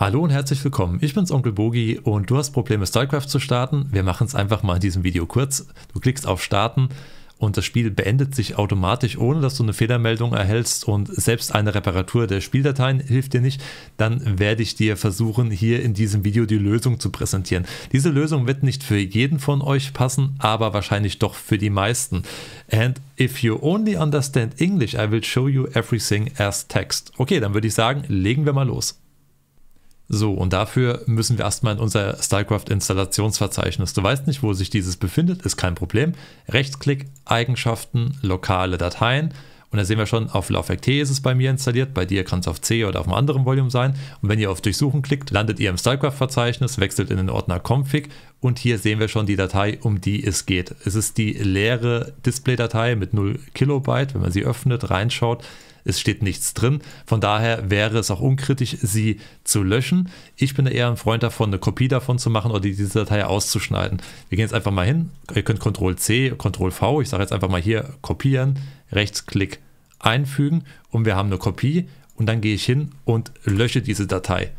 Hallo und herzlich willkommen. Ich bin's Onkel Bogi und du hast Probleme StarCraft zu starten. Wir machen es einfach mal in diesem Video kurz. Du klickst auf Starten und das Spiel beendet sich automatisch, ohne dass du eine Fehlermeldung erhältst und selbst eine Reparatur der Spieldateien hilft dir nicht, dann werde ich dir versuchen, hier in diesem Video die Lösung zu präsentieren. Diese Lösung wird nicht für jeden von euch passen, aber wahrscheinlich doch für die meisten. And if you only understand English, I will show you everything as text. Okay, dann würde ich sagen, legen wir mal los. So, und dafür müssen wir erstmal in unser StyleCraft-Installationsverzeichnis. Du weißt nicht, wo sich dieses befindet, ist kein Problem. Rechtsklick, Eigenschaften, lokale Dateien. Und da sehen wir schon, auf Laufwerk T ist es bei mir installiert, bei dir kann es auf C oder auf einem anderen Volume sein. Und wenn ihr auf Durchsuchen klickt, landet ihr im StyleCraft-Verzeichnis, wechselt in den Ordner Config und hier sehen wir schon die Datei, um die es geht. Es ist die leere Display-Datei mit 0 Kilobyte. Wenn man sie öffnet, reinschaut, es steht nichts drin. Von daher wäre es auch unkritisch, sie zu löschen. Ich bin eher ein Freund davon, eine Kopie davon zu machen oder diese Datei auszuschneiden. Wir gehen jetzt einfach mal hin. Ihr könnt Ctrl C, Ctrl V, ich sage jetzt einfach mal hier kopieren, Rechtsklick einfügen und wir haben eine Kopie und dann gehe ich hin und lösche diese Datei.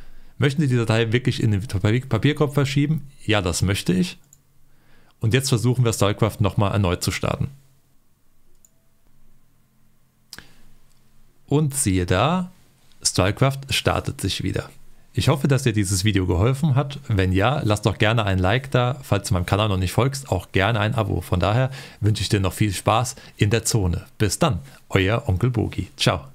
Möchten Sie die Datei wirklich in den Papierkorb verschieben? Ja, das möchte ich. Und jetzt versuchen wir StarCraft nochmal erneut zu starten. Und siehe da, StarCraft startet sich wieder. Ich hoffe, dass dir dieses Video geholfen hat. Wenn ja, lass doch gerne ein Like da. Falls du meinem Kanal noch nicht folgst, auch gerne ein Abo. Von daher wünsche ich dir noch viel Spaß in der Zone. Bis dann, euer Onkel Bogi. Ciao.